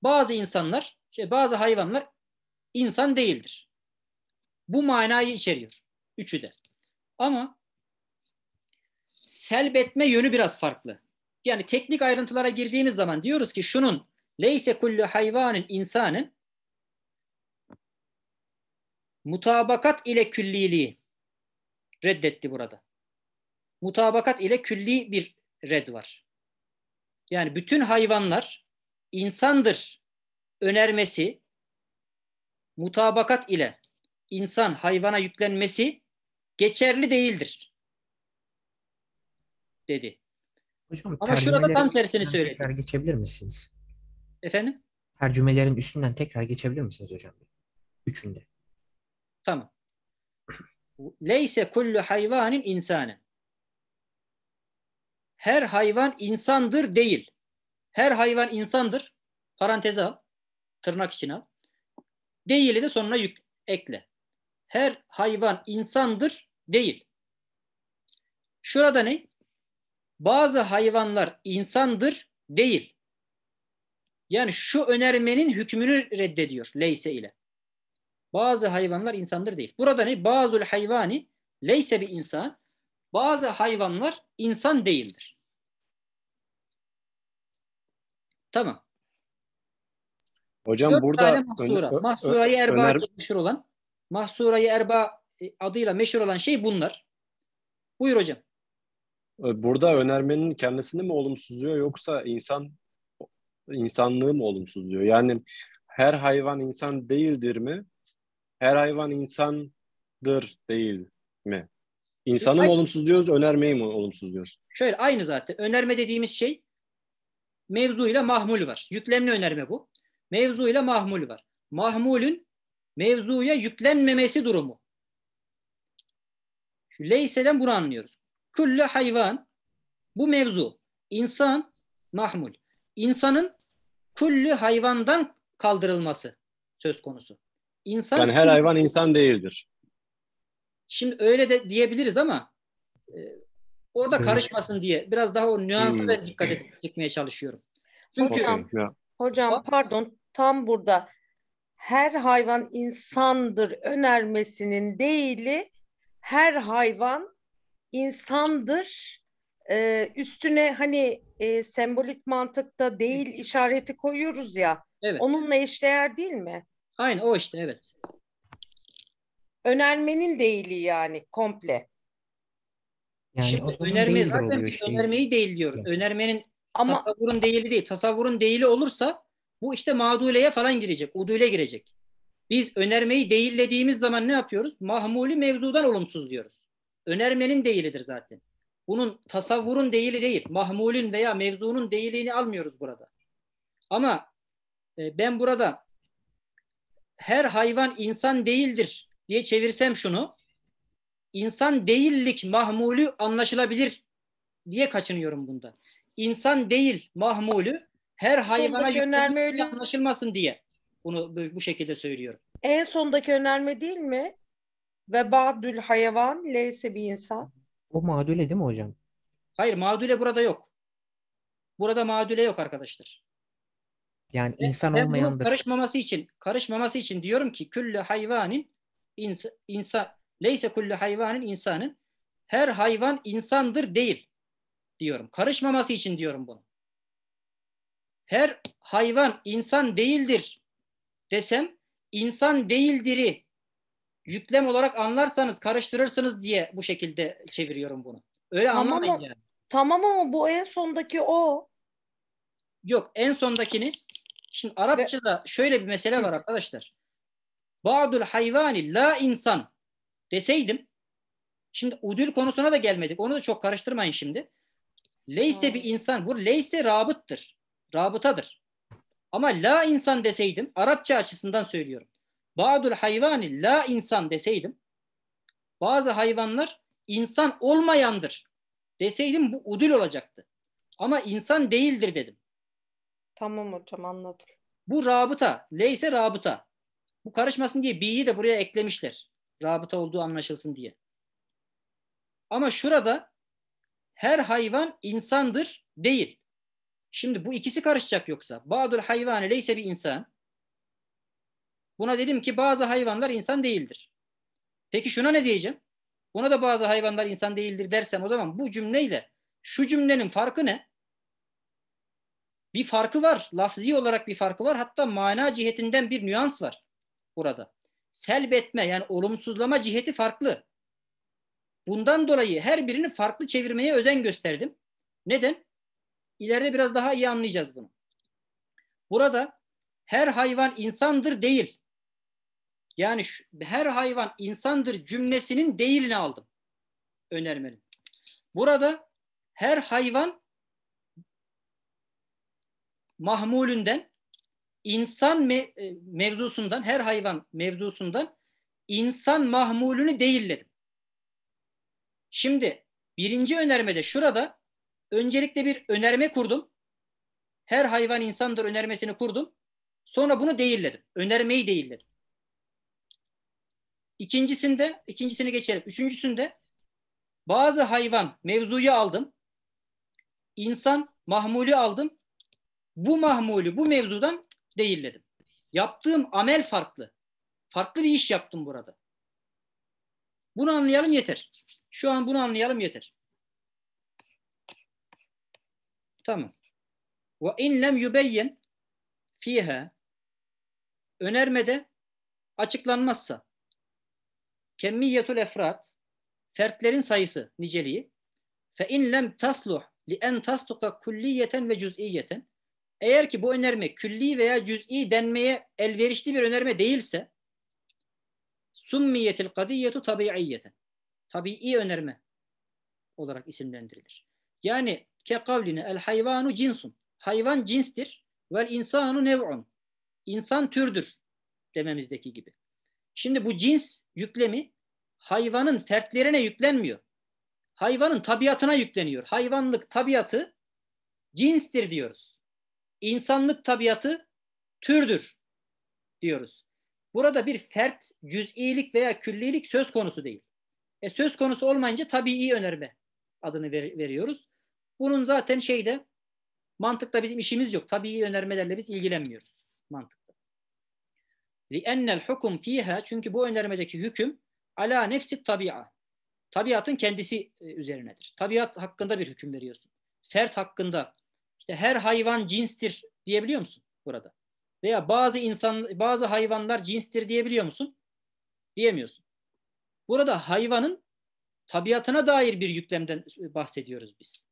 Bazı insanlar, şey, bazı hayvanlar insan değildir. Bu manayı içeriyor. Üçü de. Ama selbetme yönü biraz farklı. Yani teknik ayrıntılara girdiğimiz zaman diyoruz ki şunun leyse kullu hayvanın insanın mutabakat ile külliliği reddetti burada. Mutabakat ile külli bir red var. Yani bütün hayvanlar insandır önermesi mutabakat ile insan hayvana yüklenmesi geçerli değildir. Dedi. Hocam, Ama şurada tam tersini söyledi. Tekrar geçebilir misiniz? Efendim? Tercümelerin üstünden tekrar geçebilir misiniz hocam? Üçünde. Tamam. Leyse kullu hayvanin insanı. Her hayvan insandır değil. Her hayvan insandır. Paranteze al. Tırnak içine al. Değili de sonuna yük ekle her hayvan insandır değil. Şurada ne? Bazı hayvanlar insandır değil. Yani şu önermenin hükmünü reddediyor leyse ile. Bazı hayvanlar insandır değil. Burada ne? Bazul hayvani leyse bir insan. Bazı hayvanlar insan değildir. Tamam. Hocam Dört burada tane mahsura. Mahsurayı erbaat öner... olan Mahsurayı Erba e, adıyla meşhur olan şey bunlar. Buyur hocam. E, burada önermenin kendisini mi olumsuzluyor yoksa insan insanlığı mı olumsuzluyor? Yani her hayvan insan değildir mi? Her hayvan insandır değil mi? İnsanı mı olumsuzluyoruz, önermeyi mi olumsuzluyoruz? Şöyle aynı zaten. Önerme dediğimiz şey mevzuyla mahmul var. Yüklemli önerme bu. Mevzuyla mahmul var. Mahmulün mevzuya yüklenmemesi durumu. Şu leyseden bunu anlıyoruz. Külle hayvan bu mevzu. insan mahmul. İnsanın küllü hayvandan kaldırılması söz konusu. İnsan yani her hayvan insan değildir. Şimdi öyle de diyebiliriz ama e, orada karışmasın diye biraz daha o nüansa hmm. da dikkat et, çekmeye çalışıyorum. Çünkü hocam, hocam pardon tam burada her hayvan insandır önermesinin değili her hayvan insandır e, üstüne hani e, sembolik mantıkta değil işareti koyuyoruz ya evet. onunla eşdeğer değil mi? Aynen o işte evet. Önermenin değili yani komple. Yani Şimdi önermeyi zaten şey. önermeyi değil diyoruz. Önermenin ama tasavvurun değili değil. Tasavvurun değili olursa bu işte mağduleye falan girecek, udule girecek. Biz önermeyi değillediğimiz zaman ne yapıyoruz? Mahmuli mevzudan olumsuz diyoruz. Önermenin değilidir zaten. Bunun tasavvurun değili değil, mahmulün veya mevzunun değiliğini almıyoruz burada. Ama e, ben burada her hayvan insan değildir diye çevirsem şunu, insan değillik mahmulü anlaşılabilir diye kaçınıyorum bunda. İnsan değil mahmulü her hayvana sondaki önerme öyle anlaşılmasın diye bunu bu şekilde söylüyorum. En sondaki önerme değil mi? Ve badül hayvan leyse bir insan. O mağdule değil mi hocam? Hayır mağdule burada yok. Burada mağdule yok arkadaşlar. Yani insan ben olmayandır. karışmaması için, karışmaması için diyorum ki küllü hayvanın insa, insan leyse küllü hayvanın insanın her hayvan insandır değil diyorum. Karışmaması için diyorum bunu her hayvan insan değildir desem insan değildiri yüklem olarak anlarsanız karıştırırsınız diye bu şekilde çeviriyorum bunu. Öyle tamam anlamayın o, yani. Tamam ama bu en sondaki o. Yok en sondakini şimdi Arapçada Ve... şöyle bir mesele var arkadaşlar. Ba'dul hayvani la insan deseydim şimdi udül konusuna da gelmedik. Onu da çok karıştırmayın şimdi. Leyse hmm. bir insan bu leyse rabıttır rabıtadır. Ama la insan deseydim, Arapça açısından söylüyorum. Ba'dul hayvani la insan deseydim, bazı hayvanlar insan olmayandır deseydim bu udül olacaktı. Ama insan değildir dedim. Tamam hocam anladım. Bu rabıta. Leyse rabıta. Bu karışmasın diye bi'yi de buraya eklemişler. Rabıta olduğu anlaşılsın diye. Ama şurada her hayvan insandır değil. Şimdi bu ikisi karışacak yoksa. Badul hayvani leyse bir insan. Buna dedim ki bazı hayvanlar insan değildir. Peki şuna ne diyeceğim? Buna da bazı hayvanlar insan değildir dersem o zaman bu cümleyle şu cümlenin farkı ne? Bir farkı var. Lafzi olarak bir farkı var. Hatta mana cihetinden bir nüans var burada. Selbetme yani olumsuzlama ciheti farklı. Bundan dolayı her birini farklı çevirmeye özen gösterdim. Neden? İleride biraz daha iyi anlayacağız bunu. Burada her hayvan insandır değil. Yani şu, her hayvan insandır cümlesinin değilini aldım. Önermenin. Burada her hayvan mahmulünden insan me e, mevzusundan her hayvan mevzusundan insan mahmulünü değilledim. Şimdi birinci önermede şurada öncelikle bir önerme kurdum. Her hayvan insandır önermesini kurdum. Sonra bunu değilledim. Önermeyi değilledim. İkincisinde, ikincisini geçelim. Üçüncüsünde bazı hayvan mevzuyu aldım. İnsan mahmulü aldım. Bu mahmulü bu mevzudan değilledim. Yaptığım amel farklı. Farklı bir iş yaptım burada. Bunu anlayalım yeter. Şu an bunu anlayalım yeter. Tamam. Ve in lem yübeyyin fiha önermede açıklanmazsa kemmiyetul efrat fertlerin sayısı, niceliği fe in lem tasluh li en tasduka kulliyeten ve cüz'iyeten eğer ki bu önerme külli veya cüz'i denmeye elverişli bir önerme değilse summiyetil kadiyetu tabiiyeten tabii önerme olarak isimlendirilir. Yani Ke kavline el hayvanu cinsun. Hayvan cinstir. Vel insanu nev'un. İnsan türdür dememizdeki gibi. Şimdi bu cins yüklemi hayvanın fertlerine yüklenmiyor. Hayvanın tabiatına yükleniyor. Hayvanlık tabiatı cinstir diyoruz. İnsanlık tabiatı türdür diyoruz. Burada bir fert, cüz'ilik veya küllilik söz konusu değil. E söz konusu olmayınca tabii iyi önerme adını ver, veriyoruz. Bunun zaten şeyde mantıkta bizim işimiz yok. Tabii önermelerle biz ilgilenmiyoruz mantıkta. لِأَنَّ الْحُكُمْ fiha Çünkü bu önermedeki hüküm ala nefsi tabi'a. Tabiatın kendisi e, üzerinedir. Tabiat hakkında bir hüküm veriyorsun. Fert hakkında. işte her hayvan cinstir diyebiliyor musun burada? Veya bazı insan bazı hayvanlar cinstir diyebiliyor musun? Diyemiyorsun. Burada hayvanın tabiatına dair bir yüklemden e, bahsediyoruz biz.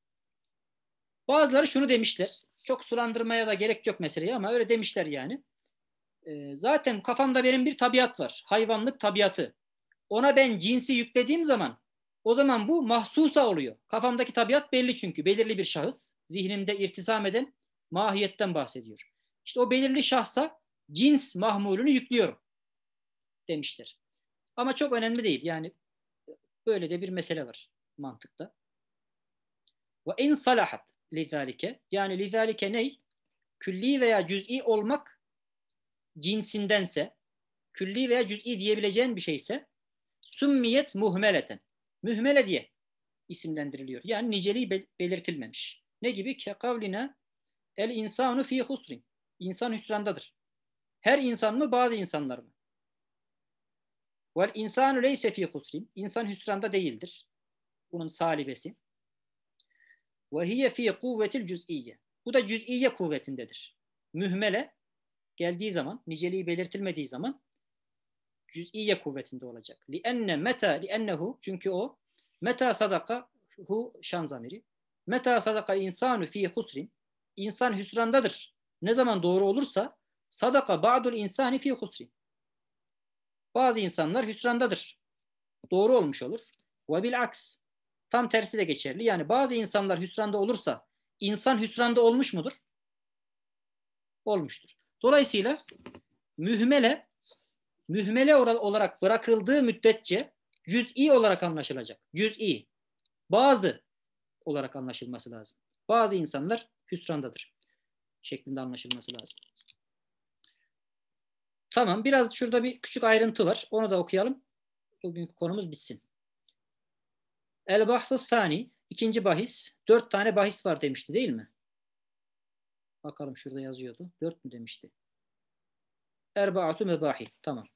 Bazıları şunu demişler. Çok sulandırmaya da gerek yok meseleyi ama öyle demişler yani. Ee, zaten kafamda benim bir tabiat var. Hayvanlık tabiatı. Ona ben cinsi yüklediğim zaman o zaman bu mahsusa oluyor. Kafamdaki tabiat belli çünkü. Belirli bir şahıs. Zihnimde irtisam eden mahiyetten bahsediyor. İşte o belirli şahsa cins mahmulünü yüklüyorum demişler. Ama çok önemli değil. Yani böyle de bir mesele var mantıkta. Ve in salahat lizalike. Yani lizalike ney? Külli veya cüz'i olmak cinsindense, külli veya cüz'i diyebileceğin bir şeyse sümmiyet muhmeleten. Mühmele diye isimlendiriliyor. Yani niceliği bel belirtilmemiş. Ne gibi? Ke kavline el insanu fi husrin. İnsan hüsrandadır. Her insan mı? Bazı insanlar mı? Vel insanu leyse fi husrin. İnsan hüsranda değildir. Bunun salibesi. Ve hiye fi kuvvetil cüz'iyye. Bu da cüz'iye kuvvetindedir. Mühmele geldiği zaman, niceliği belirtilmediği zaman cüz'iye kuvvetinde olacak. Li enne meta li ennehu çünkü o meta sadaka hu şan zamiri. Meta sadaka insanu fi husrin. İnsan hüsrandadır. Ne zaman doğru olursa sadaka ba'dul insani fi husrin. Bazı insanlar hüsrandadır. Doğru olmuş olur. Ve bil aks. Tam tersi de geçerli. Yani bazı insanlar hüsranda olursa insan hüsranda olmuş mudur? Olmuştur. Dolayısıyla mühmele mühmele olarak bırakıldığı müddetçe cüz'i olarak anlaşılacak. Cüz'i. Bazı olarak anlaşılması lazım. Bazı insanlar hüsrandadır şeklinde anlaşılması lazım. Tamam biraz şurada bir küçük ayrıntı var. Onu da okuyalım. Bugünkü konumuz bitsin. El bahsu tani ikinci bahis. Dört tane bahis var demişti değil mi? Bakalım şurada yazıyordu. Dört mü demişti? Erbaatu mebahis. Tamam.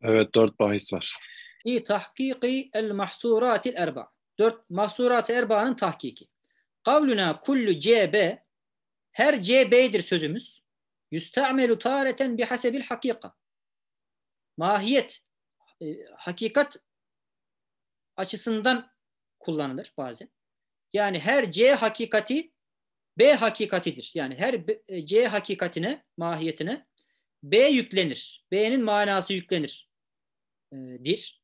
Evet dört bahis var. İ tahkiki el mahsuratil erba. Dört mahsurat erbanın tahkiki. Kavluna kullu cb her cb'dir sözümüz. Yüstamelu tareten bihasebil hakika. Mahiyet e, hakikat açısından kullanılır bazen. Yani her C hakikati B hakikatidir. Yani her e, C hakikatine, mahiyetine B yüklenir. B'nin manası yüklenir. E, dir.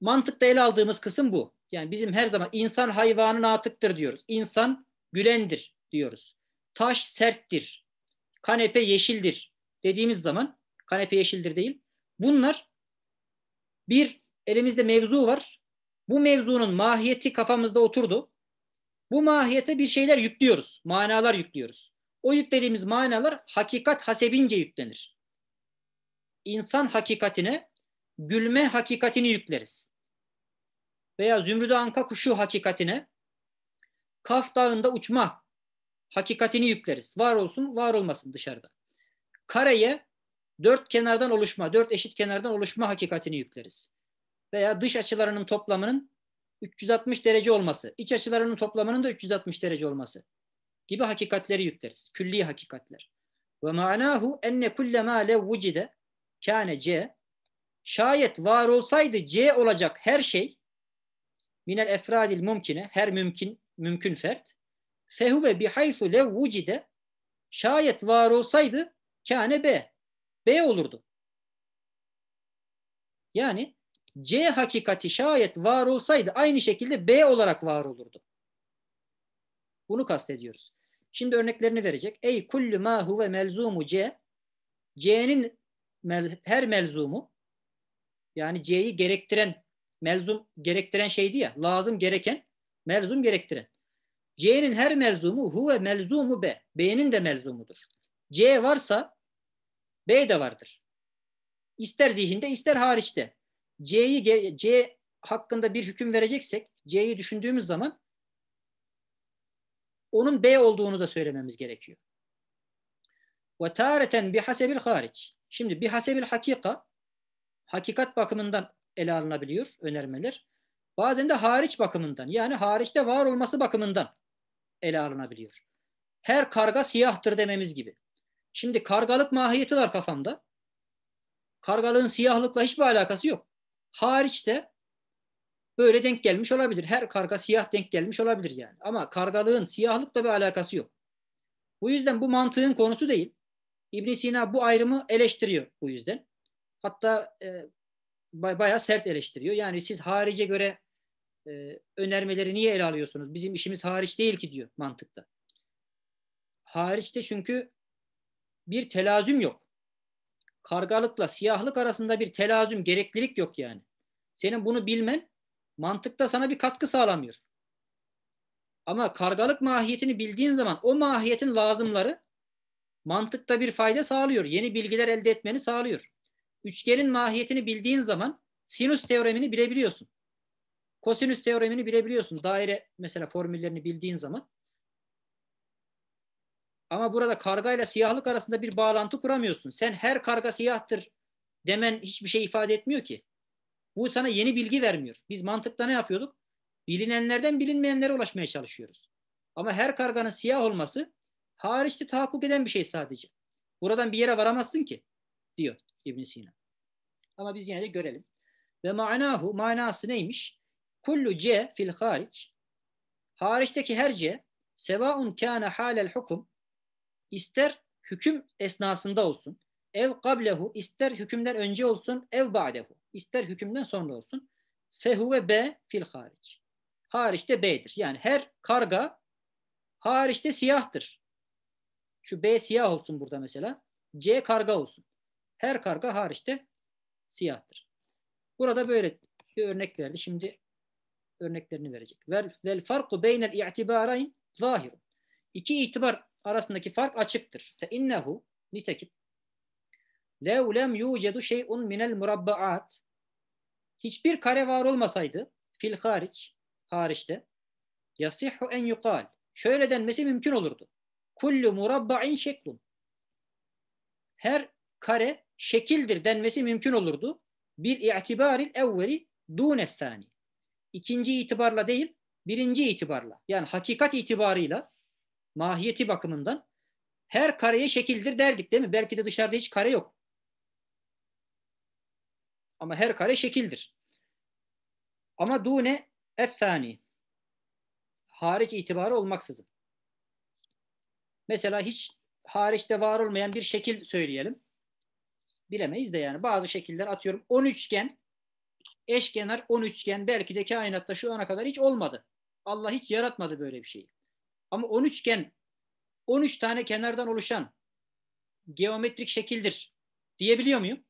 Mantıkta ele aldığımız kısım bu. Yani bizim her zaman insan hayvanın atıktır diyoruz. İnsan gülendir diyoruz. Taş serttir. Kanepe yeşildir dediğimiz zaman kanepe yeşildir değil. Bunlar bir, elimizde mevzu var. Bu mevzunun mahiyeti kafamızda oturdu. Bu mahiyete bir şeyler yüklüyoruz. Manalar yüklüyoruz. O yüklediğimiz manalar hakikat hasebince yüklenir. İnsan hakikatine gülme hakikatini yükleriz. Veya zümrüde anka kuşu hakikatine Kaf Dağı'nda uçma hakikatini yükleriz. Var olsun, var olmasın dışarıda. Kareye dört kenardan oluşma, dört eşit kenardan oluşma hakikatini yükleriz. Veya dış açılarının toplamının 360 derece olması, iç açılarının toplamının da 360 derece olması gibi hakikatleri yükleriz. Külli hakikatler. Ve ma'nahu enne kulle ma levvucide kâne c şayet var olsaydı c olacak her şey minel efradil mumkine her mümkün mümkün fert fehu ve bihaysu levvucide şayet var olsaydı kâne b B olurdu. Yani C hakikati şayet var olsaydı aynı şekilde B olarak var olurdu. Bunu kastediyoruz. Şimdi örneklerini verecek. Ey kullu ma huve melzumu C. C'nin mel, her melzumu yani C'yi gerektiren melzum gerektiren şeydi ya lazım gereken melzum gerektiren. C'nin her melzumu huve melzumu B. B'nin de melzumudur. C varsa B de vardır. İster zihinde ister hariçte. C'yi C hakkında bir hüküm vereceksek C'yi düşündüğümüz zaman onun B olduğunu da söylememiz gerekiyor. Ve tareten hasebil hariç. Şimdi hasebil hakika hakikat bakımından ele alınabiliyor önermeler. Bazen de hariç bakımından yani hariçte var olması bakımından ele alınabiliyor. Her karga siyahtır dememiz gibi. Şimdi kargalık mahiyeti var kafamda. Kargalığın siyahlıkla hiçbir alakası yok. Hariçte böyle denk gelmiş olabilir. Her karga siyah denk gelmiş olabilir yani. Ama kargalığın siyahlıkla bir alakası yok. Bu yüzden bu mantığın konusu değil. İbn Sina bu ayrımı eleştiriyor bu yüzden. Hatta e, bayağı sert eleştiriyor. Yani siz harice göre e, önermeleri niye ele alıyorsunuz? Bizim işimiz hariç değil ki diyor mantıkta. Hariçte çünkü bir telazüm yok. Kargalıkla siyahlık arasında bir telazüm, gereklilik yok yani. Senin bunu bilmen mantıkta sana bir katkı sağlamıyor. Ama kargalık mahiyetini bildiğin zaman o mahiyetin lazımları mantıkta bir fayda sağlıyor. Yeni bilgiler elde etmeni sağlıyor. Üçgenin mahiyetini bildiğin zaman sinüs teoremini bilebiliyorsun. Kosinüs teoremini bilebiliyorsun. Daire mesela formüllerini bildiğin zaman ama burada kargayla siyahlık arasında bir bağlantı kuramıyorsun. Sen her karga siyahtır demen hiçbir şey ifade etmiyor ki. Bu sana yeni bilgi vermiyor. Biz mantıkta ne yapıyorduk? Bilinenlerden bilinmeyenlere ulaşmaya çalışıyoruz. Ama her karganın siyah olması hariçte tahakkuk eden bir şey sadece. Buradan bir yere varamazsın ki diyor ibn Sina. Ama biz yine de görelim. Ve manahu manası neymiş? Kullu c fil hariç hariçteki her c sevaun kana halel hukum ister hüküm esnasında olsun, ev kablehu ister hükümden önce olsun, ev ba'dehu ister hükümden sonra olsun. Fehu ve b fil hariç. Hariçte b'dir. Yani her karga hariçte siyahtır. Şu b siyah olsun burada mesela. C karga olsun. Her karga hariçte siyahtır. Burada böyle bir örnek verdi. Şimdi örneklerini verecek. Vel, vel farku beynel i'tibarayn zahirun. İki itibar arasındaki fark açıktır. Fe innehu nitekim lev lem yucedu şey'un minel murabbaat hiçbir kare var olmasaydı fil hariç hariçte yasihhu en yukal şöyle denmesi mümkün olurdu. Kullu murabba'in şeklun her kare şekildir denmesi mümkün olurdu. Bir itibaril evveli dunes sani. İkinci itibarla değil, birinci itibarla. Yani hakikat itibarıyla mahiyeti bakımından her kareye şekildir derdik değil mi? Belki de dışarıda hiç kare yok. Ama her kare şekildir. Ama dune es-sani hariç itibarı olmaksızın. Mesela hiç hariçte var olmayan bir şekil söyleyelim. Bilemeyiz de yani bazı şekiller atıyorum 10 üçgen eşkenar 10 üçgen belki de kainatta şu ana kadar hiç olmadı. Allah hiç yaratmadı böyle bir şeyi. Ama 13 üçgen 13 tane kenardan oluşan geometrik şekildir diyebiliyor muyum?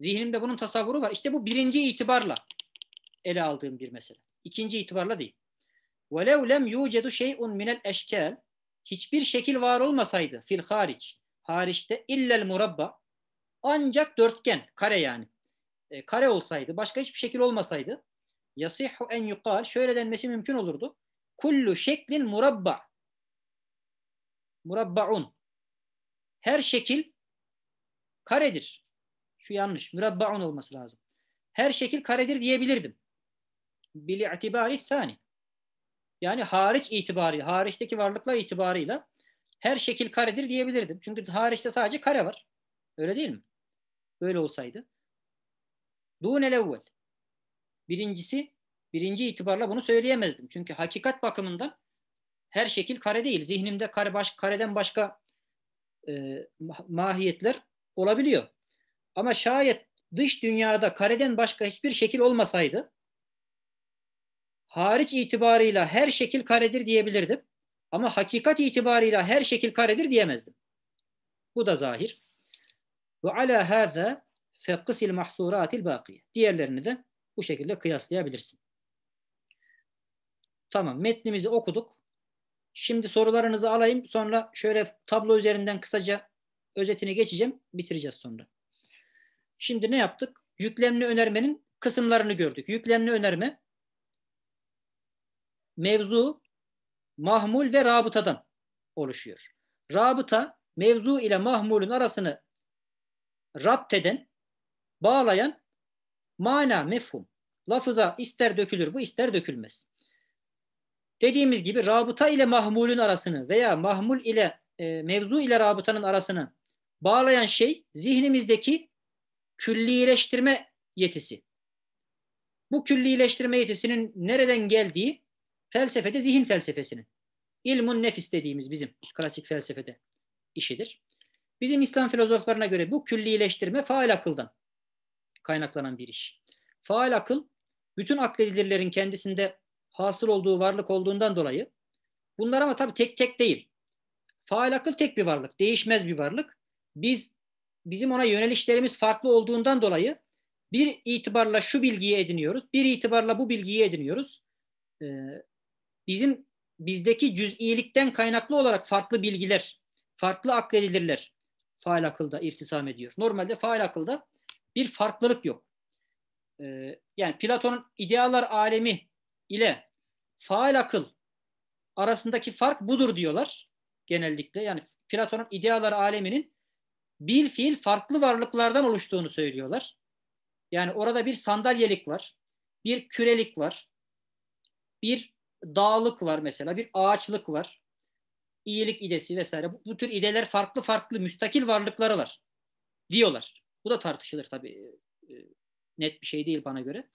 Zihnimde bunun tasavvuru var. İşte bu birinci itibarla ele aldığım bir mesele. İkinci itibarla değil. وَلَوْ لَمْ يُوْجَدُ شَيْءٌ مِنَ الْاَشْكَالِ Hiçbir şekil var olmasaydı fil hariç, hariçte illel murabba ancak dörtgen, kare yani. E, kare olsaydı, başka hiçbir şekil olmasaydı yasihu en yukal şöyle denmesi mümkün olurdu kullu şeklin murabba. Murabbaun. Her şekil karedir. Şu yanlış. Murabbaun olması lazım. Her şekil karedir diyebilirdim. Bil itibari sani. Yani hariç itibari, hariçteki varlıklar itibarıyla her şekil karedir diyebilirdim. Çünkü hariçte sadece kare var. Öyle değil mi? Böyle olsaydı. Dunel evvel. Birincisi birinci itibarla bunu söyleyemezdim. Çünkü hakikat bakımından her şekil kare değil. Zihnimde kare baş, kareden başka e, mahiyetler olabiliyor. Ama şayet dış dünyada kareden başka hiçbir şekil olmasaydı hariç itibarıyla her şekil karedir diyebilirdim. Ama hakikat itibarıyla her şekil karedir diyemezdim. Bu da zahir. Ve ala haza fekısil mahsuratil bakiye. Diğerlerini de bu şekilde kıyaslayabilirsin. Tamam metnimizi okuduk. Şimdi sorularınızı alayım. Sonra şöyle tablo üzerinden kısaca özetini geçeceğim. Bitireceğiz sonra. Şimdi ne yaptık? Yüklemli önermenin kısımlarını gördük. Yüklemli önerme mevzu, mahmul ve rabıtadan oluşuyor. Rabıta mevzu ile mahmulün arasını rapt eden, bağlayan mana, mefhum. Lafıza ister dökülür bu ister dökülmez. Dediğimiz gibi rabıta ile mahmulün arasını veya mahmul ile e, mevzu ile rabıtanın arasını bağlayan şey zihnimizdeki küllileştirme yetisi. Bu küllileştirme yetisinin nereden geldiği felsefede zihin felsefesinin. İlmun nefis dediğimiz bizim klasik felsefede işidir. Bizim İslam filozoflarına göre bu küllileştirme faal akıldan kaynaklanan bir iş. Faal akıl bütün akledilirlerin kendisinde hasıl olduğu varlık olduğundan dolayı bunlar ama tabii tek tek değil. Faal akıl tek bir varlık, değişmez bir varlık. Biz bizim ona yönelişlerimiz farklı olduğundan dolayı bir itibarla şu bilgiyi ediniyoruz, bir itibarla bu bilgiyi ediniyoruz. Ee, bizim bizdeki cüz'ilikten kaynaklı olarak farklı bilgiler, farklı akledilirler faal akılda irtisam ediyor. Normalde faal akılda bir farklılık yok. Ee, yani Platon'un idealar alemi ile faal akıl arasındaki fark budur diyorlar genellikle. Yani Platon'un idealar aleminin bil fiil farklı varlıklardan oluştuğunu söylüyorlar. Yani orada bir sandalyelik var, bir kürelik var, bir dağlık var mesela, bir ağaçlık var, iyilik idesi vesaire. Bu, bu tür ideler farklı farklı müstakil varlıkları var diyorlar. Bu da tartışılır tabii. Ee, net bir şey değil bana göre.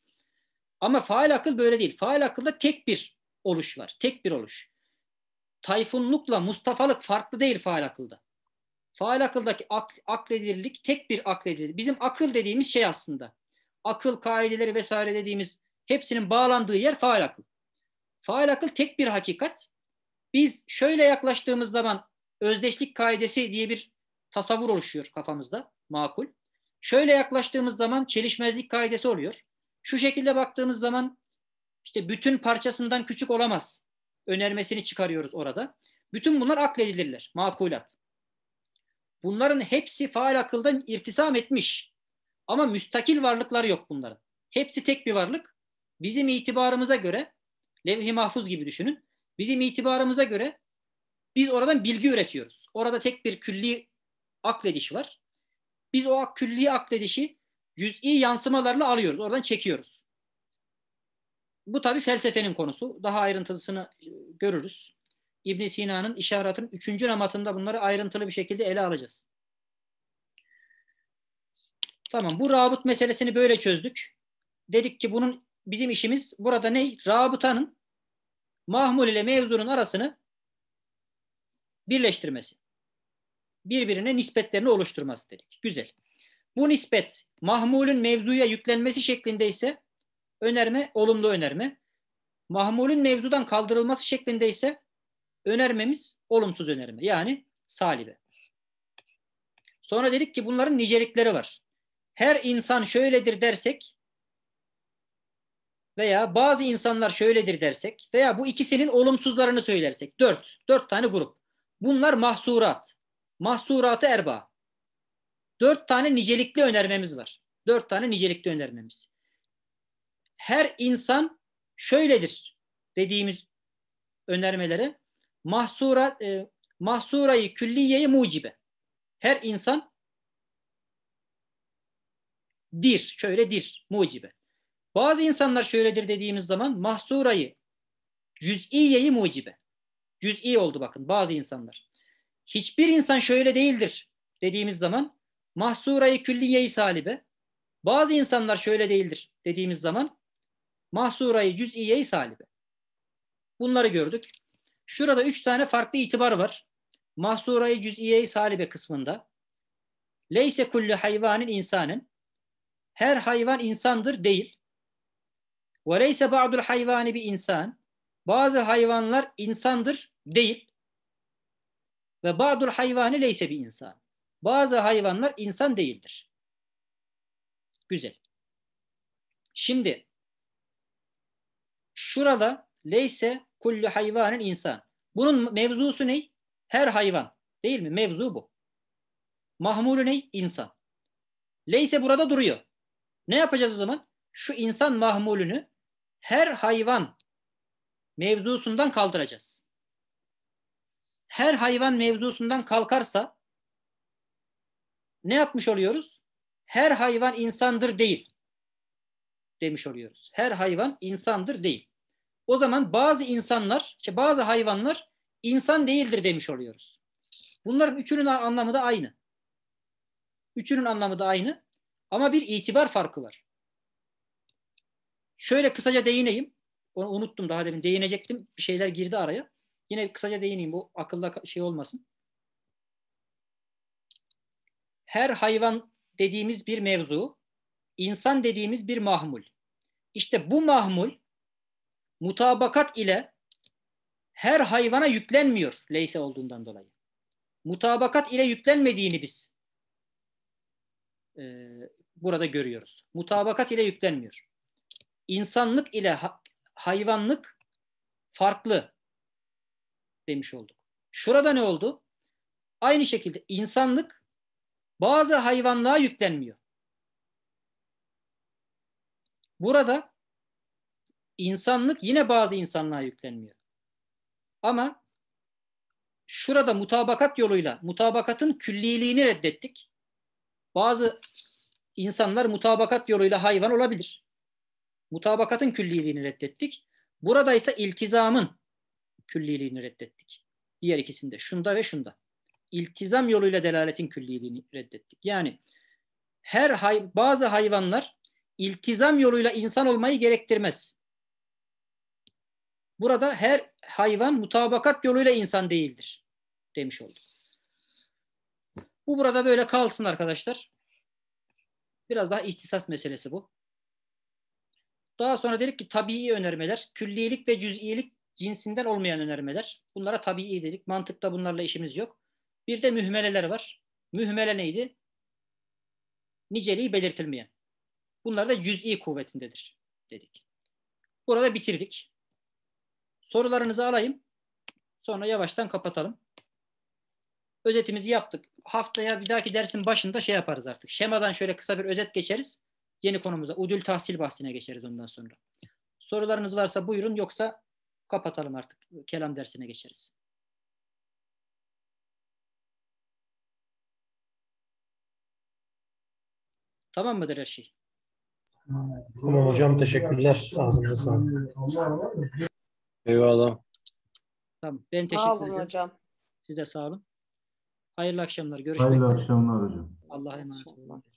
Ama faal akıl böyle değil. Faal akılda tek bir oluş var. Tek bir oluş. Tayfunlukla Mustafalık farklı değil faal akılda. Faal akıldaki ak akledilirlik tek bir akledilirlik. Bizim akıl dediğimiz şey aslında. Akıl kaideleri vesaire dediğimiz hepsinin bağlandığı yer faal akıl. Faal akıl tek bir hakikat. Biz şöyle yaklaştığımız zaman özdeşlik kaidesi diye bir tasavvur oluşuyor kafamızda makul. Şöyle yaklaştığımız zaman çelişmezlik kaidesi oluyor. Şu şekilde baktığımız zaman işte bütün parçasından küçük olamaz önermesini çıkarıyoruz orada. Bütün bunlar akledilirler. Makulat. Bunların hepsi faal akıldan irtisam etmiş. Ama müstakil varlıkları yok bunların. Hepsi tek bir varlık. Bizim itibarımıza göre levh-i mahfuz gibi düşünün. Bizim itibarımıza göre biz oradan bilgi üretiyoruz. Orada tek bir külli akledişi var. Biz o külli akledişi cüz'i yansımalarla alıyoruz. Oradan çekiyoruz. Bu tabi felsefenin konusu. Daha ayrıntılısını e, görürüz. İbn Sina'nın işaretinin üçüncü ramatında bunları ayrıntılı bir şekilde ele alacağız. Tamam bu rabıt meselesini böyle çözdük. Dedik ki bunun bizim işimiz burada ne? Rabıtanın mahmul ile mevzunun arasını birleştirmesi. Birbirine nispetlerini oluşturması dedik. Güzel. Bu nispet mahmulün mevzuya yüklenmesi şeklinde ise önerme olumlu önerme. Mahmulün mevzudan kaldırılması şeklinde ise önermemiz olumsuz önerme. Yani salibe. Sonra dedik ki bunların nicelikleri var. Her insan şöyledir dersek veya bazı insanlar şöyledir dersek veya bu ikisinin olumsuzlarını söylersek. Dört. Dört tane grup. Bunlar mahsurat. Mahsuratı erbaa. Dört tane nicelikli önermemiz var. Dört tane nicelikli önermemiz. Her insan şöyledir dediğimiz önermeleri mahsura, e, mahsurayı külliyeyi mucibe. Her insan dir, şöyle dir, mucibe. Bazı insanlar şöyledir dediğimiz zaman mahsurayı cüz'iyeyi mucibe. Cüz'i oldu bakın bazı insanlar. Hiçbir insan şöyle değildir dediğimiz zaman mahsurayı külliyeyi salibe bazı insanlar şöyle değildir dediğimiz zaman mahsurayı cüz'iyeyi salibe. Bunları gördük. Şurada üç tane farklı itibar var. Mahsurayı cüz'iyeyi salibe kısmında. Leyse kullu hayvanin insanın her hayvan insandır değil. Ve leyse ba'dul hayvani bir insan. Bazı hayvanlar insandır değil. Ve ba'dul hayvani leyse bir insan. Bazı hayvanlar insan değildir. Güzel. Şimdi şurada leyse kullu hayvanın insan. Bunun mevzusu ne? Her hayvan. Değil mi? Mevzu bu. Mahmulu ne? İnsan. Leyse burada duruyor. Ne yapacağız o zaman? Şu insan mahmulünü her hayvan mevzusundan kaldıracağız. Her hayvan mevzusundan kalkarsa ne yapmış oluyoruz? Her hayvan insandır değil demiş oluyoruz. Her hayvan insandır değil. O zaman bazı insanlar, işte bazı hayvanlar insan değildir demiş oluyoruz. Bunların üçünün anlamı da aynı. Üçünün anlamı da aynı ama bir itibar farkı var. Şöyle kısaca değineyim. Onu unuttum daha demin değinecektim. Bir şeyler girdi araya. Yine kısaca değineyim bu akılda şey olmasın her hayvan dediğimiz bir mevzu, insan dediğimiz bir mahmul. İşte bu mahmul mutabakat ile her hayvana yüklenmiyor leyse olduğundan dolayı. Mutabakat ile yüklenmediğini biz e, burada görüyoruz. Mutabakat ile yüklenmiyor. İnsanlık ile ha, hayvanlık farklı demiş olduk. Şurada ne oldu? Aynı şekilde insanlık bazı hayvanlığa yüklenmiyor. Burada insanlık yine bazı insanlığa yüklenmiyor. Ama şurada mutabakat yoluyla mutabakatın külliliğini reddettik. Bazı insanlar mutabakat yoluyla hayvan olabilir. Mutabakatın külliliğini reddettik. Burada ise iltizamın külliliğini reddettik. Diğer ikisinde şunda ve şunda iltizam yoluyla delaletin külliliğini reddettik. Yani her hay bazı hayvanlar iltizam yoluyla insan olmayı gerektirmez. Burada her hayvan mutabakat yoluyla insan değildir demiş olduk. Bu burada böyle kalsın arkadaşlar. Biraz daha ihtisas meselesi bu. Daha sonra dedik ki tabii önermeler, küllilik ve cüz'ilik cinsinden olmayan önermeler. Bunlara tabii dedik. Mantıkta bunlarla işimiz yok. Bir de mühmeleler var. Mühmele neydi? Niceliği belirtilmeyen. Bunlar da cüz'i kuvvetindedir dedik. Burada bitirdik. Sorularınızı alayım. Sonra yavaştan kapatalım. Özetimizi yaptık. Haftaya bir dahaki dersin başında şey yaparız artık. Şemadan şöyle kısa bir özet geçeriz. Yeni konumuza. Udül tahsil bahsine geçeriz ondan sonra. Sorularınız varsa buyurun yoksa kapatalım artık. Kelam dersine geçeriz. Tamam mıdır her şey? Tamam hocam teşekkürler. Ağzınıza sağlık. Eyvallah. Tamam ben teşekkür Sağ olun ederim. hocam. Siz de sağ olun. Hayırlı akşamlar. Görüşmek üzere. Hayırlı akşamlar hocam. Allah'a emanet olun.